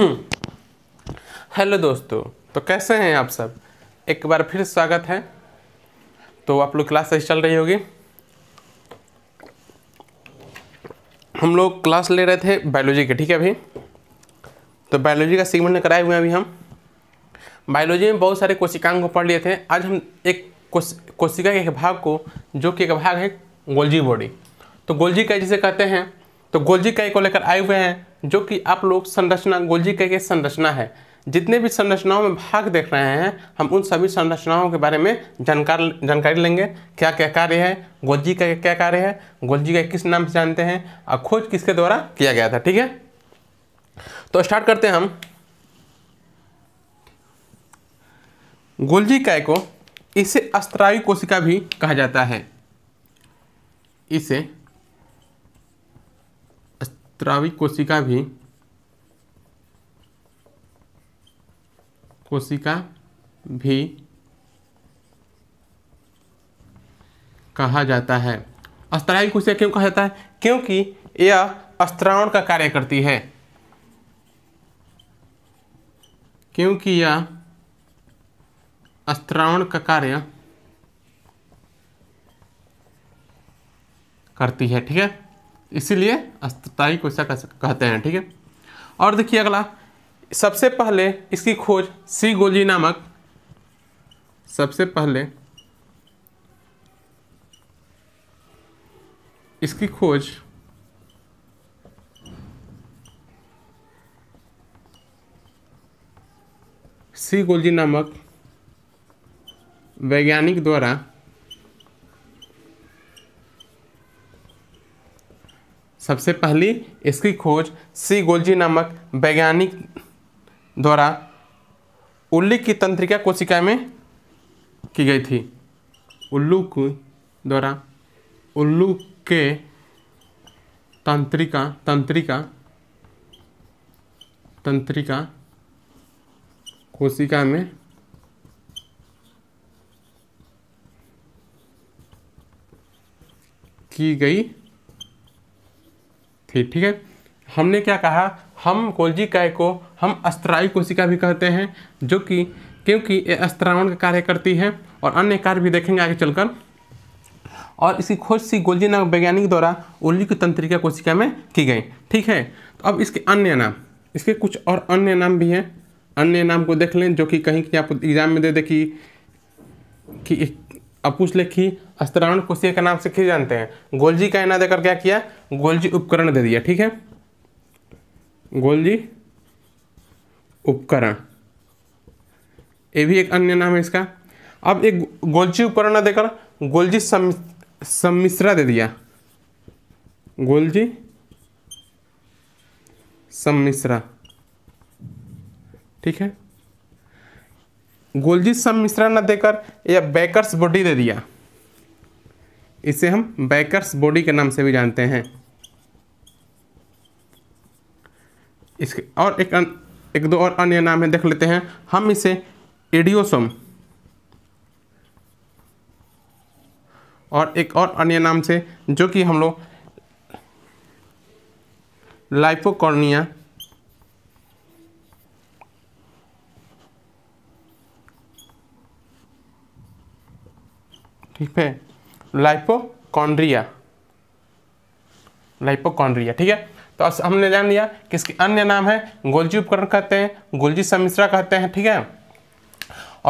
हम्म। Hello दोस्तों तो कैसे हैं आप सब एक बार फिर स्वागत है तो आप लोग क्लास सही चल रही होगी हम लोग क्लास ले रहे थे बायोलॉजी के ठीक है अभी तो बायोलॉजी का सीगमेंट कराए हुए हैं अभी हम बायोलॉजी में बहुत सारे कोशिकांग को पढ़ लिए थे आज हम एक कोशिका के भाग को जो कि एक भाग है गोल्जी बॉडी तो गोल्जी का जिसे कहते हैं तो गोल्जी काई को लेकर आए हुए हैं जो कि आप लोग संरचना गोलजी कह के संरचना है जितने भी संरचनाओं में भाग देख रहे हैं हम उन सभी संरचनाओं के बारे में जानकार जानकारी लेंगे क्या क्या कार्य है गोलजी का क्या कार्य है गोलजी का किस नाम से जानते हैं और खोज किसके द्वारा किया गया था ठीक है तो स्टार्ट करते हैं हम गोलजी काय को इसे अस्त्रायु कोशिका भी कहा जाता है इसे स्त्रावी कोशिका भी कोशिका भी कहा जाता है अस्त्राविक कोशिका क्यों कहा जाता है क्योंकि यह अस्त्रावण का कार्य करती है क्योंकि यह अस्त्रावण का कार्य करती है ठीक है इसीलिए अस्थाई कोशिका कहते हैं ठीक है और देखिए अगला सबसे पहले इसकी खोज सी गोल्जी नामक सबसे पहले इसकी खोज सी गोल्जी नामक वैज्ञानिक द्वारा सबसे पहली इसकी खोज सी गोल्जी नामक वैज्ञानिक द्वारा उल्ली की तंत्रिका कोशिका में की गई थी उल्लू को द्वारा उल्लू के तंत्रिका तंत्रिका तंत्रिका कोशिका में की गई ठीक ठीक है हमने क्या कहा हम कोलजी काय को हम अस्त्रायु कोशिका भी कहते हैं जो कि क्योंकि ये अस्त्रावण का कार्य करती है और अन्य कार्य भी देखेंगे आगे चलकर और इसकी खोज सी गोलजी नाम वैज्ञानिक द्वारा की तंत्रिका कोशिका में की गई ठीक है तो अब इसके अन्य नाम इसके कुछ और अन्य नाम भी हैं अन्य नाम को देख लें जो कि कहीं कहीं आप एग्ज़ाम में दे दे कि अब पूछ ले कि स्तराणु कोशिका के नाम से किसे जानते हैं गोलजी का इना देकर क्या किया गोलजी उपकरण दे दिया ठीक है गोलजी उपकरण ये भी एक अन्य नाम है इसका अब एक गोलजी उपकरण देकर गोलजी सम्मिश्रा दे दिया गोलजी सम्मिश्रा ठीक है गोलजी सम मिश्रा ने देकर या बैकर्स बॉडी दे दिया इसे हम बैकर्स बॉडी के नाम से भी जानते हैं इसके और एक अन, एक दो और अन्य नाम है देख लेते हैं हम इसे एडियोसोम और एक और अन्य नाम से जो कि हम लोग लाइफोकॉर्निया ठीक है लाइपोकॉन्ड्रिया लाइपोकॉन्ड्रिया ठीक है तो हमने जान लिया कि इसके अन्य नाम है गोल्जी उपकरण कहते हैं गोल्जी समिश्रा कहते हैं ठीक है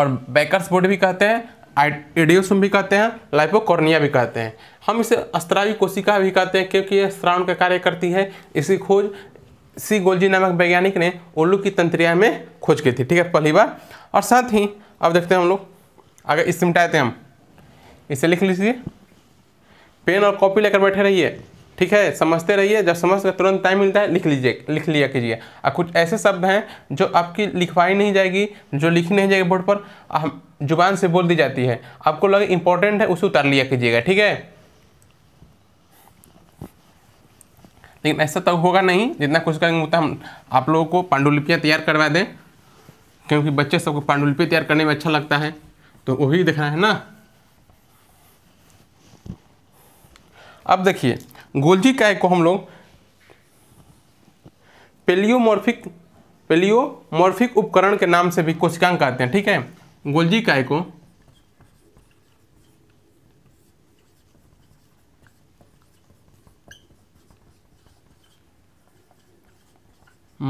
और बैकर्स बोर्ड भी कहते हैं एडियोसम भी कहते हैं लाइपोकॉर्निया भी कहते हैं हम इसे अस्त्रावी कोशिका भी कहते हैं क्योंकि यह श्रावण का कार्य करती है इसकी खोज सी गोल्जी नामक वैज्ञानिक ने उल्लू की तंत्रिया में खोज की थी ठीक है पहली बार और साथ ही अब देखते हैं हम लोग अगर इस मिटाते हैं हम इसे लिख लीजिए पेन और कॉपी लेकर बैठे रहिए ठीक है समझते रहिए जब समझ कर तुरंत टाइम मिलता है लिख लीजिए लिख लिया कीजिए और कुछ ऐसे शब्द हैं जो आपकी लिखवाई नहीं जाएगी जो लिखी नहीं जाएगी बोर्ड पर हम जुबान से बोल दी जाती है आपको लगे इंपॉर्टेंट है उसे उतार लिया कीजिएगा ठीक है लेकिन ऐसा तो होगा नहीं जितना कुछ करेंगे उतना हम आप लोगों को पांडुलिपियाँ तैयार करवा दें क्योंकि बच्चे सबको पांडुलिपि तैयार करने में अच्छा लगता है तो वही देखना है ना अब देखिए गोल्जी काय को हम लोग पेलियोमॉर्फिक पेलियोमॉर्फिक उपकरण के नाम से भी कोशिकांग कहते हैं ठीक है गोल्जी काय को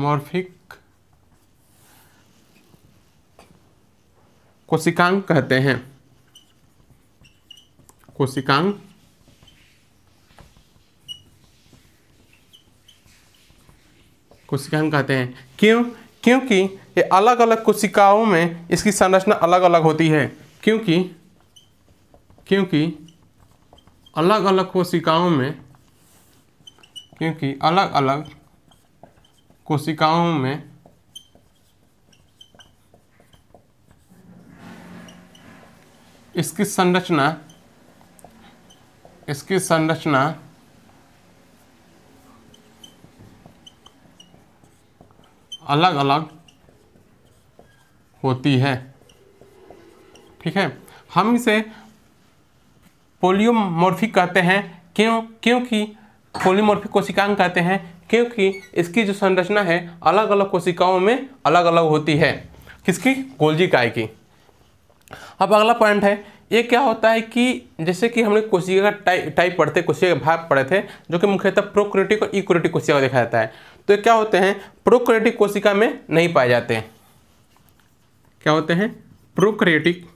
मॉर्फिक कोशिकांग कहते हैं कोशिकांग कोशिका हम कहते हैं क्यों क्योंकि ये अलग अलग कोशिकाओं में इसकी संरचना अलग अलग होती है क्योंकि क्योंकि अलग अलग कोशिकाओं में क्योंकि अलग अलग कोशिकाओं में इसकी संरचना इसकी संरचना अलग अलग होती है ठीक है हम इसे पोलियोमोर्फिक कहते हैं क्यों क्योंकि पोलियोमोर्फिक कोशिकांग कहते हैं क्योंकि इसकी जो संरचना है अलग अलग कोशिकाओं में अलग अलग होती है किसकी गोल्जी काय की अब अगला पॉइंट है ये क्या होता है कि जैसे कि हमने कोशिका का टाइप टाइप पढ़ते कोशिका के भाग पढ़े थे जो कि मुख्यतः प्रोक्रेटिक और इक्रियोटिक कोशिका को देखा जाता है तो क्या होते हैं प्रोक्रेटिक कोशिका में नहीं पाए जाते हैं क्या होते हैं प्रोक्रेटिक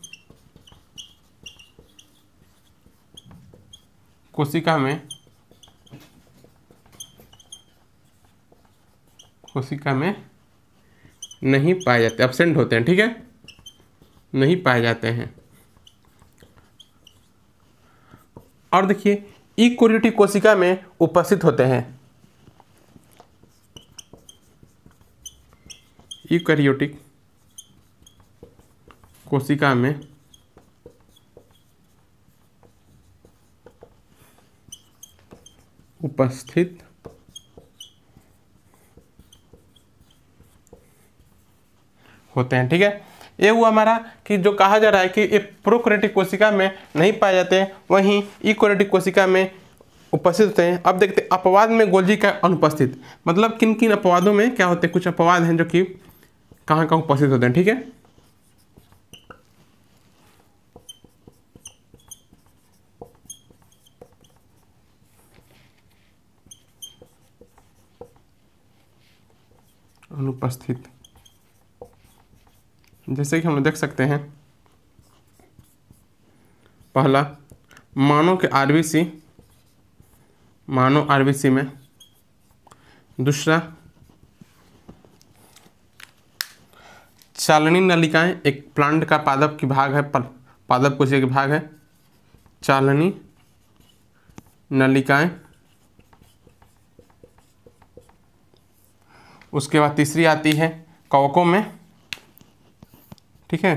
कोशिका में कोशिका में नहीं पाए जाते एबसेंट होते हैं ठीक है नहीं पाए जाते हैं और देखिए इक्वरिटी e कोशिका में उपस्थित होते हैं यूकैरियोटिक कोशिका में उपस्थित होते हैं ठीक है ये हुआ हमारा कि जो कहा जा रहा है कि ये प्रोकोरेटिक कोशिका में नहीं पाए जाते वहीं इकोरेटिक कोशिका में उपस्थित होते हैं अब देखते हैं अपवाद में गोल्जी का अनुपस्थित मतलब किन किन अपवादों में क्या होते हैं कुछ अपवाद हैं जो कि कहाँ कहाँ उपस्थित होते हैं ठीक है अनुपस्थित जैसे कि हम लोग देख सकते हैं पहला मानव के आरबीसी मानव आरबीसी में दूसरा चालनी नलिकाएं एक प्लांट का पादप की भाग है पादप कोशिका के भाग है चालनी नलिकाएं उसके बाद तीसरी आती है कवकों में ठीक है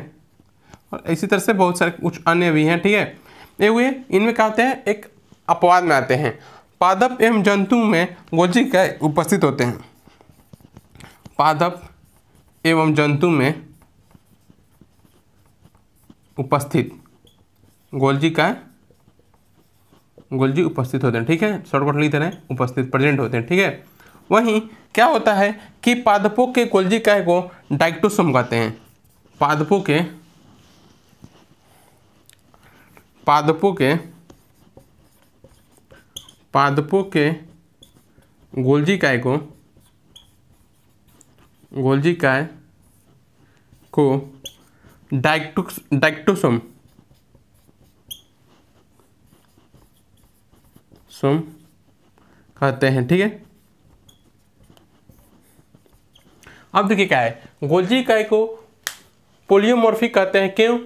और इसी तरह से बहुत सारे कुछ अन्य भी हैं ठीक है ये हुए इनमें क्या होते हैं एक अपवाद में आते हैं पादप एवं जंतु में गोजी का उपस्थित होते हैं पादप एवं जंतु में उपस्थित गोलजी का गोलजी उपस्थित होते हैं ठीक है शॉर्टकट लिखते हैं उपस्थित प्रेजेंट होते हैं ठीक है वहीं क्या होता है कि पादपों के गोलजी काय को डाइक्टोसम कहते हैं पादपों के पादपों के पादपों के गोलजी काय को गोलजी काय को डाइक्टोसोम सोम कहते हैं ठीक है अब देखिए क्या है गोल्जी काय को पोलियोमोर्फिक कहते हैं क्यों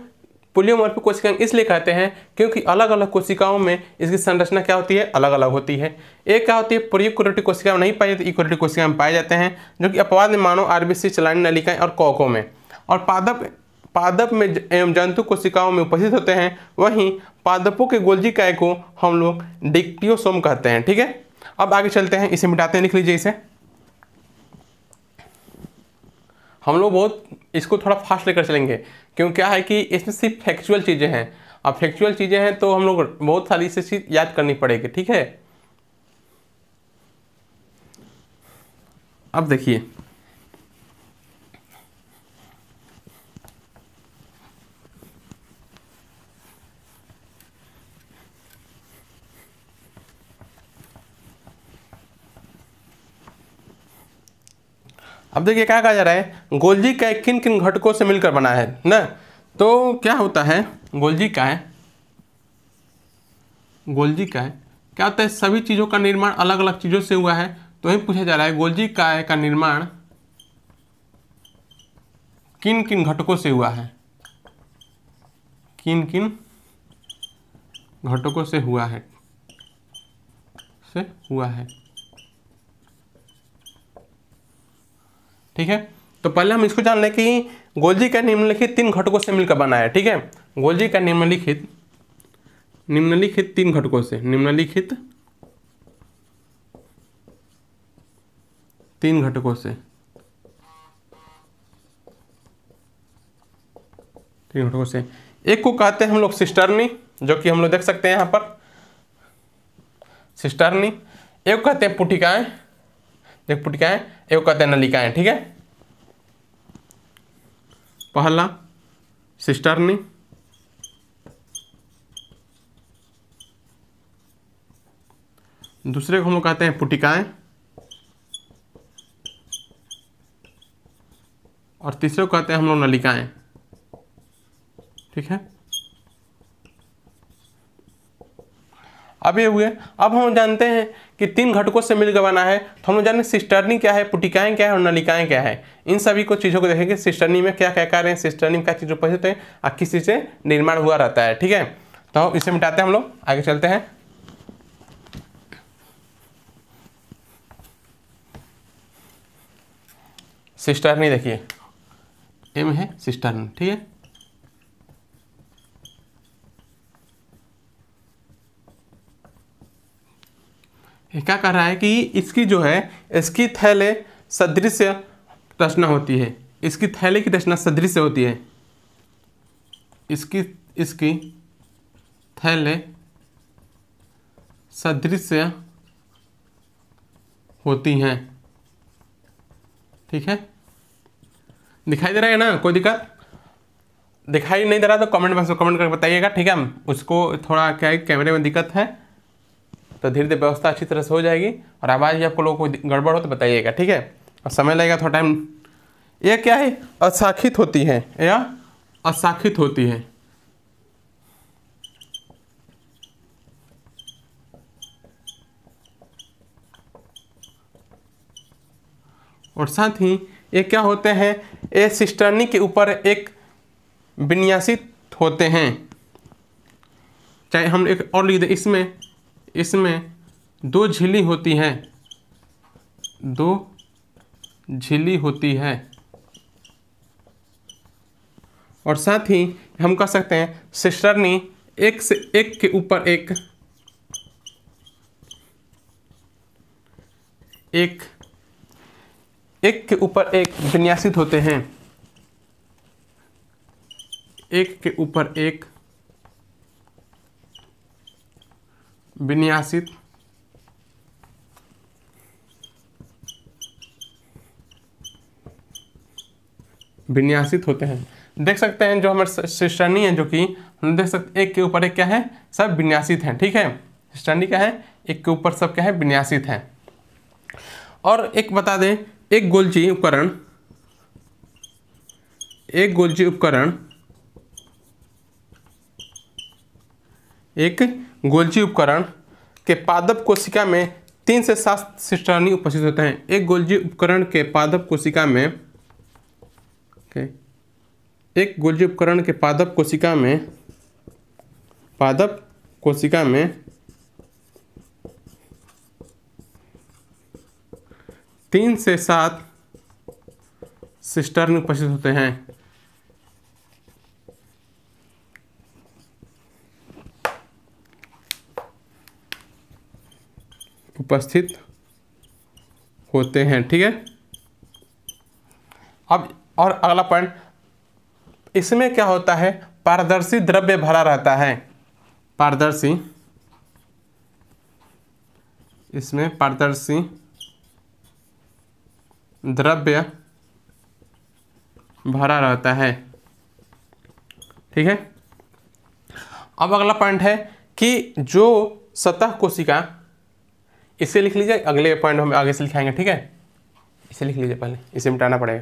पोलियोमोर्फिक कोशिकाएं इसलिए कहते हैं क्योंकि अलग अलग कोशिकाओं में इसकी संरचना क्या होती है अलग अलग होती है एक क्या होती है प्रियोकोरेटिक कोशिका में नहीं पाई जाती इकोरेटिक कोशिका में पाए जाते हैं जो कि अपवाद में मानो आरबीसी चलाने नलिकाएं और कॉकों में और पादप पादप में एवं जंतु कोशिकाओं में उपस्थित होते हैं वहीं पादपों के गोल्जी काय को हम लोग डिक्टियोसोम कहते हैं ठीक है अब आगे चलते हैं इसे मिटाते हैं लिख लीजिए इसे हम लोग बहुत इसको थोड़ा फास्ट लेकर चलेंगे क्यों क्या है कि इसमें सिर्फ फैक्चुअल चीज़ें हैं अब फैक्चुअल चीज़ें हैं तो हम लोग बहुत सारी इसे चीज़ याद करनी पड़ेगी ठीक है अब देखिए अब देखिए क्या कहा जा रहा है गोलजी का किन किन घटकों से मिलकर बना है ना तो क्या होता है गोलजी का है गोलजी का है क्या होता है सभी चीज़ों का निर्माण अलग अलग चीज़ों से हुआ है तो यही पूछा जा रहा है गोलजी काय का निर्माण किन किन घटकों से हुआ है किन किन घटकों से हुआ है से हुआ है ठीक है तो पहले हम इसको जान लें कि गोलजी का निम्नलिखित तीन घटकों से मिलकर बना है ठीक है गोलजी का निम्नलिखित निम्नलिखित तीन घटकों से निम्नलिखित तीन घटकों से तीन घटकों से एक को कहते हैं हम लोग सिस्टरनी जो कि हम लोग देख सकते हैं यहां पर सिस्टरनी एक को कहते हैं पुटिकाएं एक क्या है एक कहते हैं नलिकाएं है ठीक है पहला सिस्टरनी दूसरे को हम लोग कहते हैं पुटिकाएं और तीसरे को कहते हैं हम लोग नलिकाएं ठीक है अब ये हुए अब हम जानते हैं कि तीन घटकों से मिलकर बना है तो हम लोग जाने सिस्टर्नी क्या है पुटिकाएं क्या है और नलिकाएं क्या है इन सभी को चीज़ों को देखेंगे सिस्टर्नी में क्या क्या कार्य हैं सिस्टर्नी में क्या चीज़ उपस्थित है और किस चीज़ से निर्माण हुआ रहता है ठीक है तो इसे मिटाते हैं हम लोग आगे चलते हैं सिस्टर्नी देखिए एम है सिस्टर्न ठीक है क्या कह रहा है कि इसकी जो है इसकी थैले सदृश रचना होती है इसकी थैले की रचना सदृश होती है इसकी इसकी थैले सदृश होती हैं ठीक है दिखाई दे रहा है ना कोई दिक्कत दिखाई नहीं दे रहा तो कमेंट बॉक्स में कमेंट करके बताइएगा ठीक है उसको थोड़ा क्या है कैमरे में दिक्कत है तो धीरे धीरे व्यवस्था अच्छी तरह से हो जाएगी और आवाज़ भी आपको लोगों को गड़बड़ हो तो बताइएगा ठीक है और समय लगेगा थोड़ा टाइम यह क्या है अशाखित होती है या अशाखित होती है और साथ ही ये क्या होते हैं ये सिस्टर्नी के ऊपर एक विन्यासित होते हैं चाहे हम एक और लिख दें इसमें इसमें दो झिली होती हैं दो झिली होती है और साथ ही हम कह सकते हैं सिस्टरनी एक से एक के ऊपर एक एक एक के ऊपर एक विन्यासित होते हैं एक के ऊपर एक विन्यासित विन्यासित होते हैं देख सकते हैं जो हमारे श्रेणी है जो कि हम देख सकते एक के ऊपर एक क्या है सब विन्यासित हैं ठीक है श्रेणी क्या है एक के ऊपर सब क्या है विन्यासित हैं और एक बता दें एक गोलजी उपकरण एक गोलजी उपकरण एक गोल्जी उपकरण के पादप कोशिका में तीन से सात सिस्टर्नी उपस्थित होते हैं एक गोल्जी उपकरण के पादप कोशिका में एक गोल्जी उपकरण के पादप कोशिका में पादप कोशिका में तीन से सात सिस्टर्न उपस्थित होते हैं उपस्थित होते हैं ठीक है अब और अगला पॉइंट इसमें क्या होता है पारदर्शी द्रव्य भरा रहता है पारदर्शी इसमें पारदर्शी द्रव्य भरा रहता है ठीक है अब अगला पॉइंट है कि जो सतह कोशिका इसे लिख लीजिए अगले पॉइंट हम आगे से लिखाएंगे ठीक है इसे लिख लीजिए पहले इसे मिटाना पड़ेगा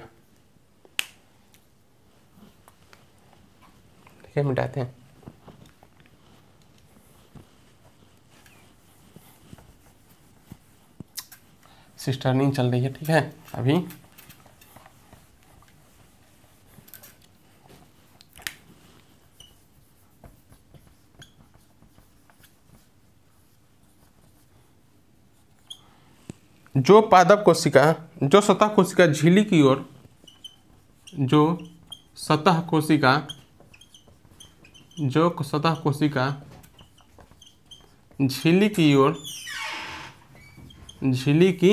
ठीक है मिटाते हैं सिस्टर्निंग चल रही है ठीक है अभी जो पादप कोशिका जो सतह कोशिका झिल्ली की ओर जो सतह कोशिका जो सतह कोशिका झिल्ली की ओर झिल्ली की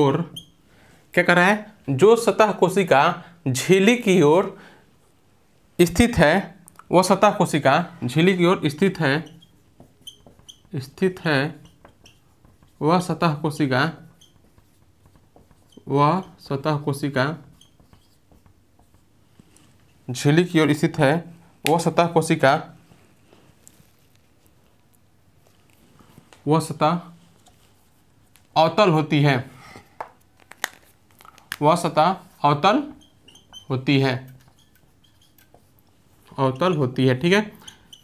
ओर क्या कर रहा है जो सतह कोशिका झिल्ली की ओर स्थित है वह सतह कोशिका झिल्ली की ओर स्थित है स्थित है वह सतह कोशिका वह सतह कोशिका झिल्ली की ओर स्थित है वह सतह कोशिका वह सतह अवतल होती है वह सतह अवतल होती है अवतल होती है ठीक है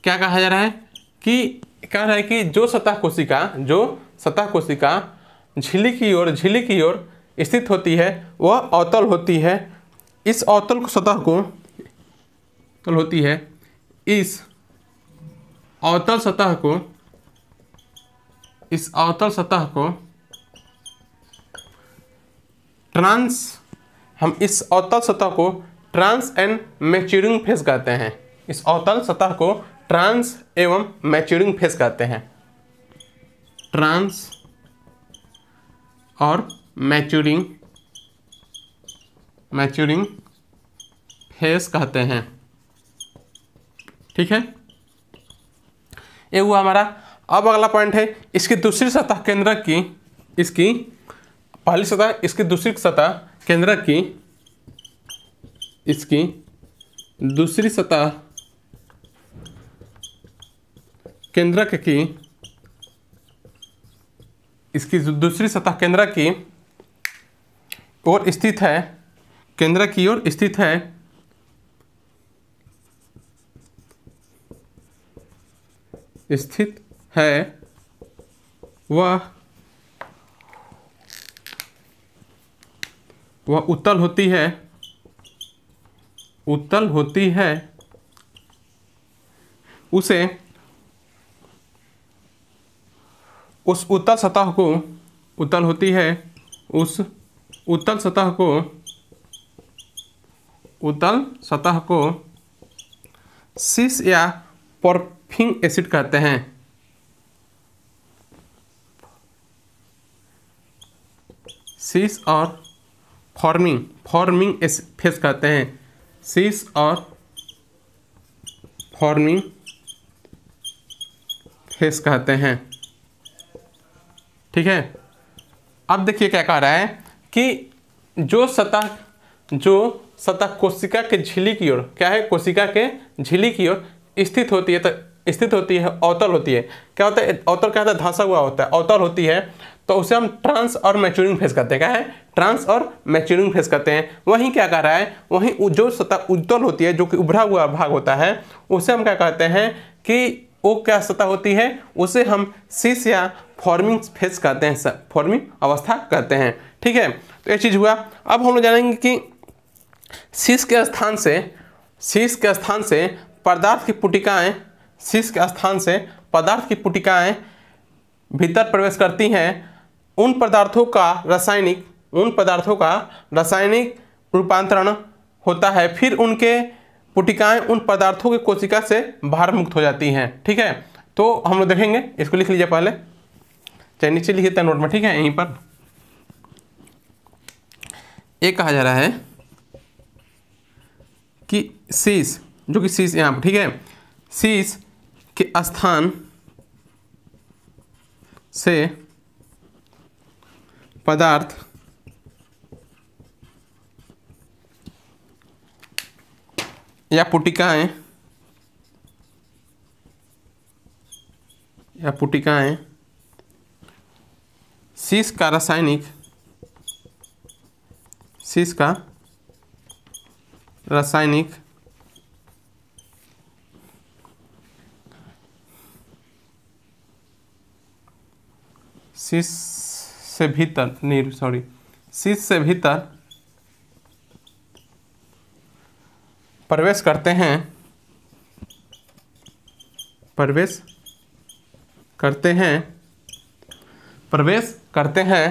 क्या कहा जा रहा है कि कह रहा है कि जो सतह कोशिका जो सतह कोशिका झिली की ओर झिली की ओर स्थित होती है वह अवतल होती है इस अवतल सतह को तल होती है इस अवतल सतह को इस अवतल सतह को ट्रांस हम इस अवतल सतह को ट्रांस एंड मैच्योरिंग फेस कहते हैं इस अवतल सतह को ट्रांस एवं मैच्योरिंग फेस कहते हैं ट्रांस और मैच्यूरिंग मैच्यूरिंग फेस कहते हैं ठीक है ये हुआ हमारा अब अगला पॉइंट है इसकी दूसरी सतह केंद्र की इसकी पहली सतह इसकी दूसरी सतह केंद्र की इसकी दूसरी सतह केंद्रक की इसकी दूसरी सतह केंद्र की ओर स्थित है केंद्र की ओर स्थित है स्थित है वह वह उत्तल होती है उत्तल होती है उसे उस उत्तल सतह को उत्तल होती है उस उत्तल सतह को उत्तल सतह को सिस या परफिंग एसिड कहते हैं सिस और फॉर्मिंग फॉर्मिंग फेस कहते हैं सिस और फॉर्मिंग फेस कहते हैं ठीक है अब देखिए क्या कह रहा है कि जो सतह जो सतह कोशिका के झिली की ओर क्या है कोशिका के झिली की ओर स्थित होती है तो स्थित होती है अवतल होती है क्या होता है अवतल क्या होता है धंसा हुआ होता है अवतल होती है तो उसे हम ट्रांस और मैच्योरिंग फेस कहते हैं क्या है ट्रांस और मैच्योरिंग फेस कहते हैं वहीं क्या कह रहा है वहीं जो सतह उज्जवल होती है जो कि उभरा हुआ भाग होता है उसे हम क्या कहते हैं कि वो क्या सतह होती है उसे हम शीश या फॉर्मिंग फेस कहते हैं फॉर्मिंग अवस्था कहते हैं ठीक है तो ये चीज़ हुआ अब हम लोग जानेंगे कि शीश के स्थान से शीश के स्थान से पदार्थ की पुटिकाएँ शीश के स्थान से पदार्थ की पुटिकाएँ भीतर प्रवेश करती हैं उन पदार्थों का रासायनिक उन पदार्थों का रासायनिक रूपांतरण होता है फिर उनके पुटिकाएं उन पदार्थों की कोशिका से भार मुक्त हो जाती हैं ठीक है तो हम लोग देखेंगे इसको लिख लीजिए पहले चाहे नीचे लिखे था नोट में ठीक है यहीं पर एक कहा जा रहा है कि शीश जो कि शीश यहाँ पर ठीक है शीश के स्थान से पदार्थ या पुटिकाएँ या पुटिकाएँ शीश का रासायनिक सीस का रासायनिक सीस से भीतर नहीं सॉरी शीश से भीतर प्रवेश करते हैं प्रवेश करते हैं प्रवेश करते हैं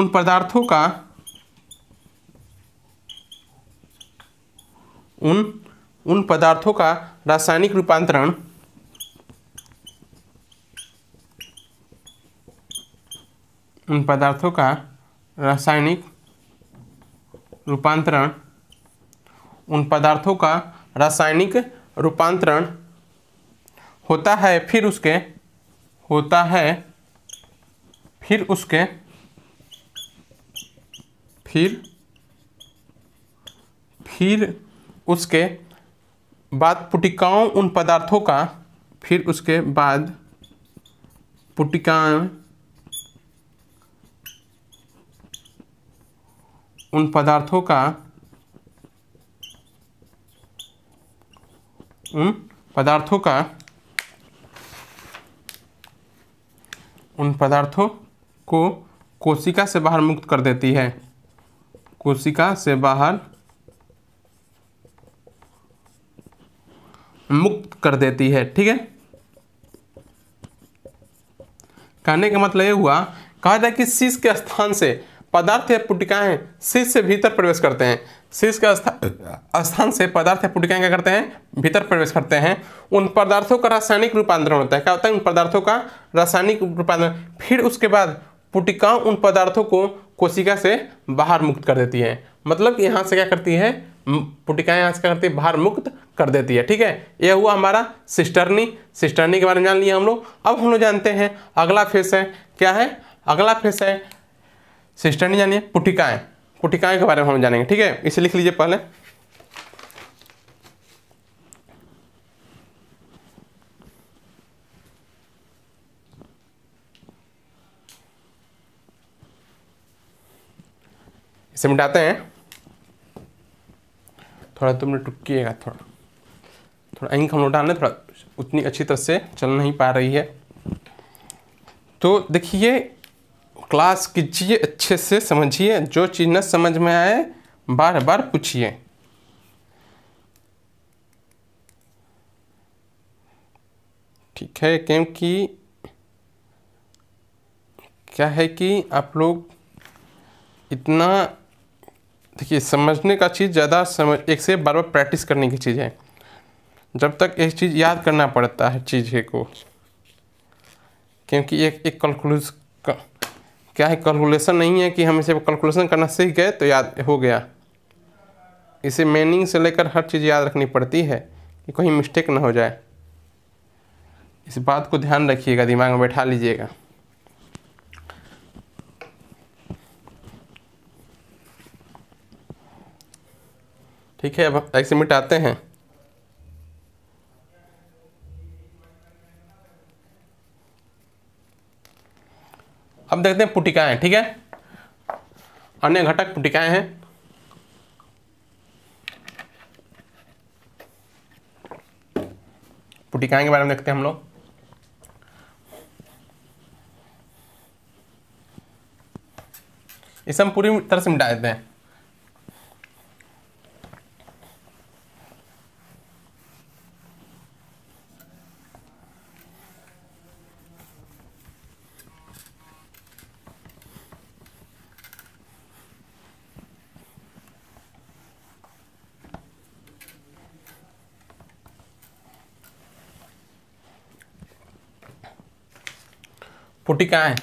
उन पदार्थों का उन उन पदार्थों का रासायनिक रूपांतरण उन पदार्थों का रासायनिक रूपांतरण उन पदार्थों का रासायनिक रूपांतरण होता है फिर उसके होता है फिर उसके फिर फिर उसके बाद पुटिकाओं उन पदार्थों का फिर उसके बाद पुटिकाएँ उन पदार्थों का उन पदार्थों का उन पदार्थों को कोशिका से बाहर मुक्त कर देती है कोशिका से बाहर मुक्त कर देती है ठीक है कहने का मतलब ये हुआ कहा जाए कि शीश के स्थान से पदार्थ या पुटिकाएं शीर्ष से भीतर प्रवेश करते हैं शीर्ष के स्थान से पदार्थ या पुटिकाएं क्या करते हैं भीतर प्रवेश करते हैं उन पदार्थों का रासायनिक रूपांतरण होता है क्या होता है उन पदार्थों का रासायनिक रूपांतरण फिर उसके बाद पुटिकाओं उन पदार्थों को कोशिका से बाहर मुक्त कर देती है मतलब यहाँ से क्या करती है पुटिकाएं यहाँ से क्या करती है बाहर मुक्त कर देती है ठीक है यह हुआ हमारा सिस्टरनी सिस्टर्नी के बारे में जान लिया हम लोग अब हम लोग जानते हैं अगला फेस है क्या है अगला फेस है सिस्टर नहीं जानिए पुटिकाएँ पुटिकाएँ के बारे में हम जानेंगे ठीक है इसे लिख लीजिए पहले इसे मिटाते हैं थोड़ा तुमने टुकिएगा थोड़ा थोड़ा इंक हम लोग डालने थोड़ा उतनी अच्छी तरह से चल नहीं पा रही है तो देखिए क्लास कीजिए अच्छे से समझिए जो चीज़ न समझ में आए बार बार पूछिए ठीक है क्योंकि क्या है कि आप लोग इतना देखिए समझने का चीज़ ज़्यादा समझ एक से बार बार प्रैक्टिस करने की चीज़ है जब तक एक चीज़ याद करना पड़ता है चीज़ को क्योंकि एक एक कंक्लूज क्या है कैलकुलेशन नहीं है कि हम इसे कैलकुलेशन करना सीख गए तो याद हो गया इसे मीनिंग से लेकर हर चीज़ याद रखनी पड़ती है कि कहीं मिस्टेक ना हो जाए इस बात को ध्यान रखिएगा दिमाग में बैठा लीजिएगा ठीक है अब एक्सीमिट आते हैं अब देखते हैं पुटिकाएं ठीक है अन्य घटक पुटिकाएं हैं पुटिकाएं के बारे में देखते हैं हम लोग इसे हम पूरी तरह से मिटा देते हैं पोटी कहाँ है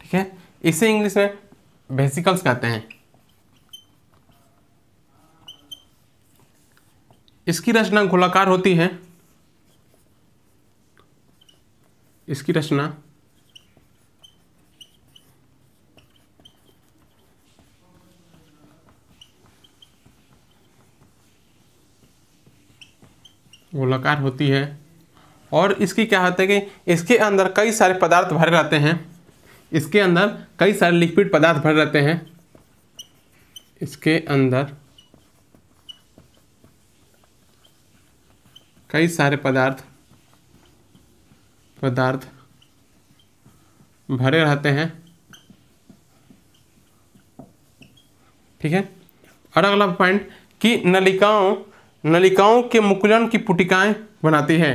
ठीक है इसे इंग्लिश में वेसिकल्स कहते हैं इसकी रचना गोलाकार होती है इसकी रचना आकार होती है और इसकी क्या होता है कि इसके अंदर कई सारे पदार्थ भरे रहते हैं इसके अंदर कई सारे लिक्विड पदार्थ भरे रहते हैं इसके अंदर कई सारे पदार्थ पदार्थ भरे रहते हैं ठीक है और अगला पॉइंट कि नलिकाओं नलिकाओं के मुकुलन की पुटिकाएं बनाती है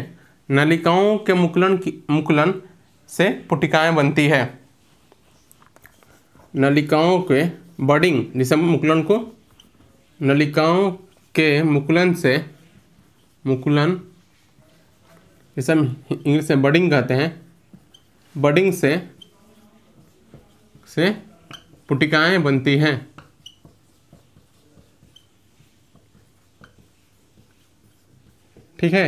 नलिकाओं के मुकुलन की मुकुलन से पुटिकाएं बनती है नलिकाओं के बडिंग जिसे मुकुलन को नलिकाओं के मुकुलन से मुकुलन जिसे हम इंग्लिश में बडिंग कहते हैं बडिंग से से पुटिकाएं बनती हैं ठीक है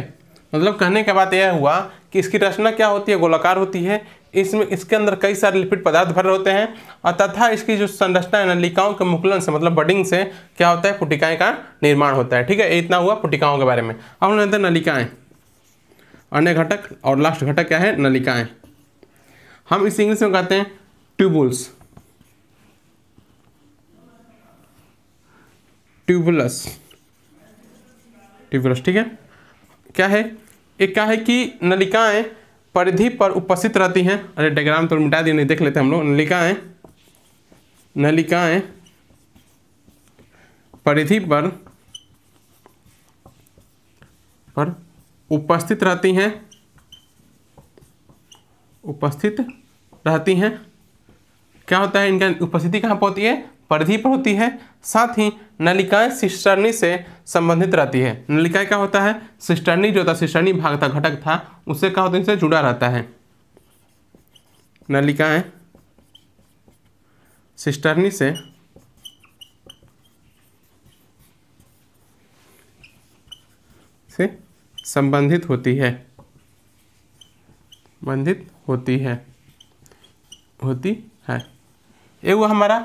मतलब कहने के बाद यह हुआ कि इसकी रचना क्या होती है गोलाकार होती है इसमें इसके अंदर कई सारे लिपिड पदार्थ भर होते हैं और तथा इसकी जो संरचना है नलिकाओं के मुकुलन से मतलब बडिंग से क्या होता है पुटिकाएं का निर्माण होता है ठीक है इतना हुआ पुटिकाओं के बारे में अब उन्होंने नलिकाएँ अन्य घटक और लास्ट घटक क्या है नलिकाएँ हम इस इंग्लिश में कहते हैं ट्यूबुल्स ट्यूबुलस ट्यूबुलस ठीक है क्या है एक क्या है कि नलिकाएं परिधि पर उपस्थित रहती हैं अरे डायग्राम तो मिटा दिए नहीं देख लेते हम लोग नलिकाएं नलिकाएं परिधि पर पर उपस्थित रहती हैं उपस्थित रहती हैं क्या होता है इनका उपस्थिति कहाँ पर होती है परिधि पर होती है साथ ही नलिकाएं सिस्टर्नी से संबंधित रहती है नलिकाएं क्या होता है सिस्टर्नी जो था सिस्टर्नी भाग था घटक था उससे क्या होता है इनसे जुड़ा रहता है नलिकाएं सिस्टर्नी से से संबंधित होती है संबंधित होती है होती है एगो हमारा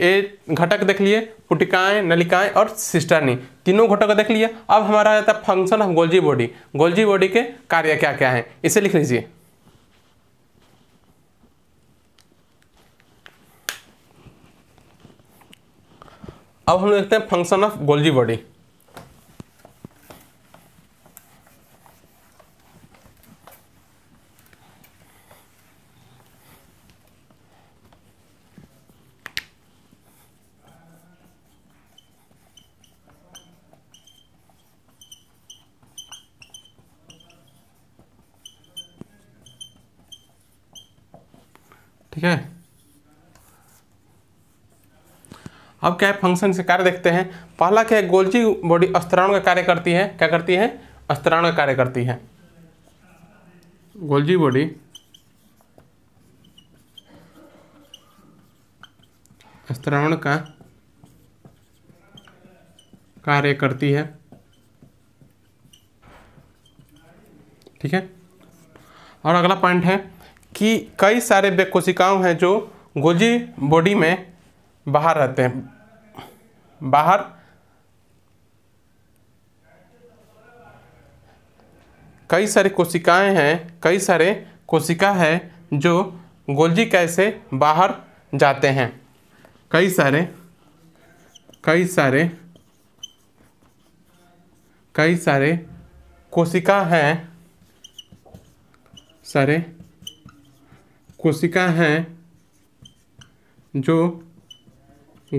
ये घटक देख लिए पुटिकाएं नलिकाएं और सिस्टर्नी तीनों घटक देख लिए अब हमारा रहता है function of Golgi body Golgi body के कार्य क्या क्या हैं इसे लिख लीजिए अब हम देखते हैं फंक्शन ऑफ गोल्जी बॉडी ठीक है अब क्या है फंक्शन से कार्य देखते हैं पहला क्या है गोल्जी बॉडी अस्तराण का कार्य करती है क्या करती है अस्तराण का कार्य करती है गोल्जी बॉडी अस्तराण का कार्य करती है ठीक है और अगला पॉइंट है कि कई सारे बेक कोशिकाओं हैं जो गोल्जी बॉडी में बाहर रहते हैं बाहर कई सारी कोशिकाएं हैं कई सारे कोशिका है जो गोल्जी कैसे बाहर जाते हैं कई सारे कई सारे कई सारे कोशिका हैं सारे कोशिका हैं जो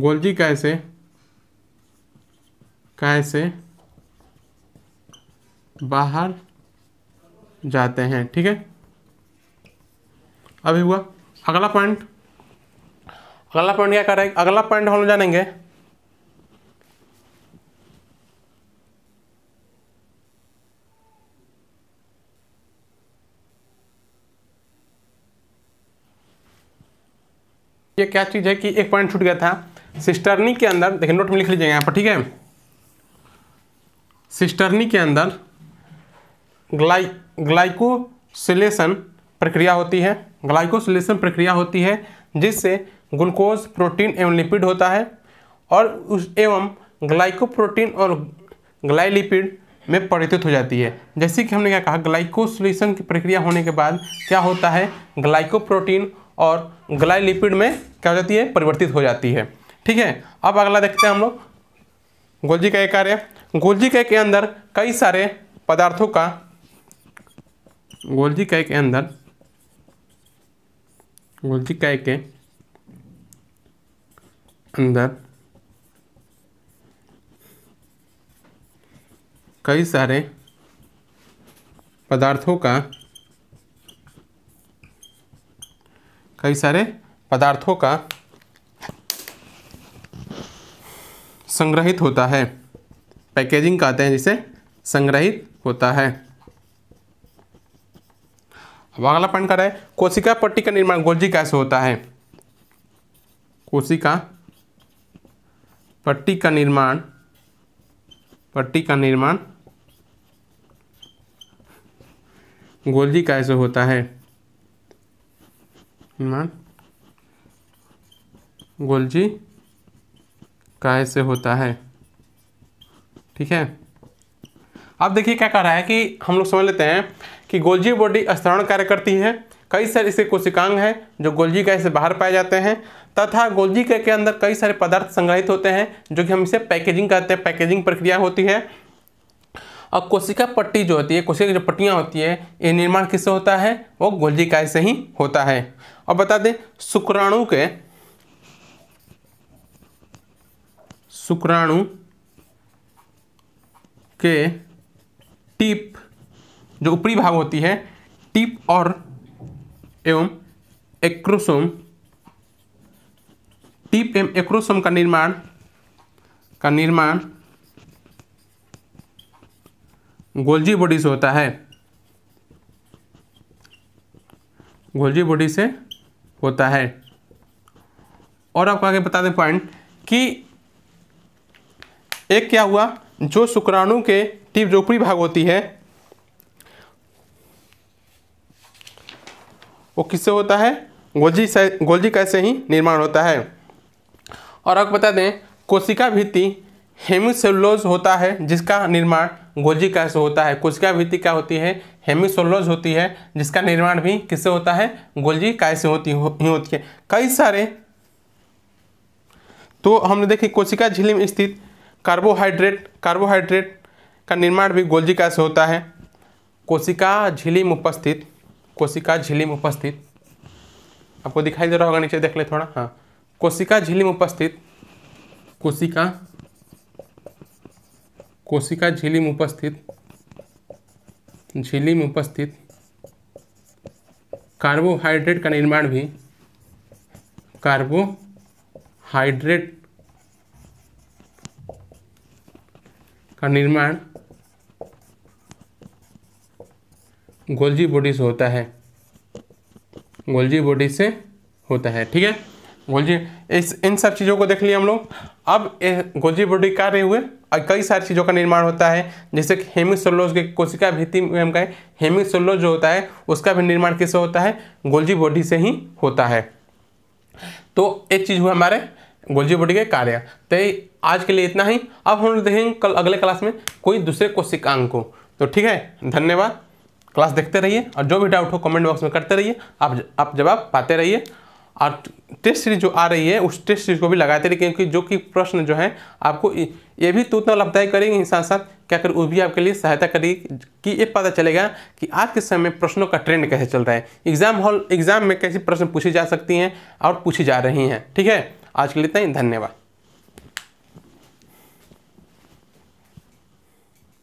गोल्जी काय से काय से बाहर जाते हैं ठीक है अभी हुआ अगला पॉइंट अगला पॉइंट क्या करेगा अगला पॉइंट हम जानेंगे ये क्या चीज़ है कि एक पॉइंट छूट गया था सिस्टर्नी के अंदर देखिए नोट में लिख लीजिएगा यहाँ पर ठीक है सिस्टर्नी के अंदर ग्लाई ग्लाइकोसिलेशन प्रक्रिया होती है ग्लाइकोसिलेशन प्रक्रिया होती है जिससे ग्लूकोज प्रोटीन एवं लिपिड होता है और उस एवं ग्लाइकोप्रोटीन और ग्लाइलिपिड में परिवर्तित हो जाती है जैसे कि हमने क्या कहा ग्लाइकोसिलेशन की प्रक्रिया होने के बाद क्या होता है ग्लाइकोप्रोटीन और ग्लाइलिपिड में क्या हो जाती है परिवर्तित हो जाती है ठीक है अब अगला देखते हैं हम लोग का एक कार्य गोलजी कह के अंदर कई सारे पदार्थों का गोलजी कह के अंदर गोलजी कह के अंदर कई सारे पदार्थों का कई सारे पदार्थों का संग्रहित होता है पैकेजिंग कहते हैं जिसे संग्रहित होता है अब अगला पॉइंट कर रहा है कोशिका पट्टी का निर्माण गोल्जी कैसे होता है कोशिका पट्टी का निर्माण पट्टी का निर्माण गोल्जी कैसे होता है ईमान गोलजी काय से होता है ठीक है अब देखिए क्या कह रहा है कि हम लोग समझ लेते हैं कि गोलजी बॉडी स्तरण कार्य करती है कई सारे इसके कोशिकांग हैं जो गोलजी काय से बाहर पाए जाते हैं तथा गोलजी काय के अंदर कई सारे पदार्थ संग्रहित होते हैं जो कि हम इसे पैकेजिंग कहते हैं पैकेजिंग प्रक्रिया होती है और कोशिका पट्टी जो होती है कोशिका की जो पट्टियाँ होती है ये निर्माण किससे होता है वो गोलजी काय से ही होता है अब बता दें शुक्राणु के शुक्राणु के टिप जो ऊपरी भाग होती है टिप और एवं एक्रोसोम टिप एवं एक्रोसोम का निर्माण का निर्माण गोल्जी बॉडी से होता है गोल्जी बॉडी से होता है और आपको आगे बता दें पॉइंट कि एक क्या हुआ जो शुक्राणु के टिप जो ऊपरी भाग होती है वो किससे होता है गोल्जी से गोल्जी कैसे ही निर्माण होता है और आपको बता दें कोशिका भित्ति हेमोसेलुलोज होता है जिसका निर्माण गोजी का होता है कुचका भित्ति क्या होती है हेमिसोलोज होती है जिसका निर्माण भी किससे होता है गोल्जी काय से होती हो, ही होती है कई सारे तो हमने देखे कोशिका झिलिम स्थित कार्बोहाइड्रेट कार्बोहाइड्रेट का निर्माण भी गोल्जी काय से होता है कोशिका झिलिम उपस्थित कोशिका झिलिम उपस्थित आपको दिखाई दे रहा होगा नीचे देख ले थोड़ा हाँ कोशिका झिलिम उपस्थित कोशिका कोशिका झिली में उपस्थित झिली में उपस्थित कार्बोहाइड्रेट का निर्माण भी कार्बोहाइड्रेट का निर्माण गोल्जी बॉडी से होता है गोल्जी बॉडी से होता है ठीक है गोल्जी इस इन सब चीज़ों को देख लिया हम लोग अब गोल्जी बॉडी कार्य हुए और कई सारी चीज़ों का निर्माण होता है जैसे कि हेमिसोलोज के कोशिका भित्ति में हम कहें हेमिसोलोज जो होता है उसका भी निर्माण किससे होता है गोल्जी बॉडी से ही होता है तो एक चीज़ हुआ हमारे गोल्जी बॉडी के कार्य तो आज के लिए इतना ही अब हम देखेंगे कल अगले क्लास में कोई दूसरे कोशिकांग को तो ठीक है धन्यवाद क्लास देखते रहिए और जो भी डाउट हो कमेंट बॉक्स में करते रहिए आप आप जवाब पाते रहिए और टेस्ट सीरीज जो आ रही है उस टेस्ट सीरीज को भी लगाते रहिए क्योंकि जो कि प्रश्न जो है आपको ये भी तो उतना लाभदायक करेंगे साथ साथ क्या कर वो भी आपके लिए सहायता करेगी कि ये पता चलेगा कि आज के समय प्रश्नों का ट्रेंड कैसे चल रहा है एग्जाम हॉल एग्जाम में कैसे प्रश्न पूछे जा सकती हैं और पूछी जा रही हैं ठीक है आज के लिए इतना ही धन्यवाद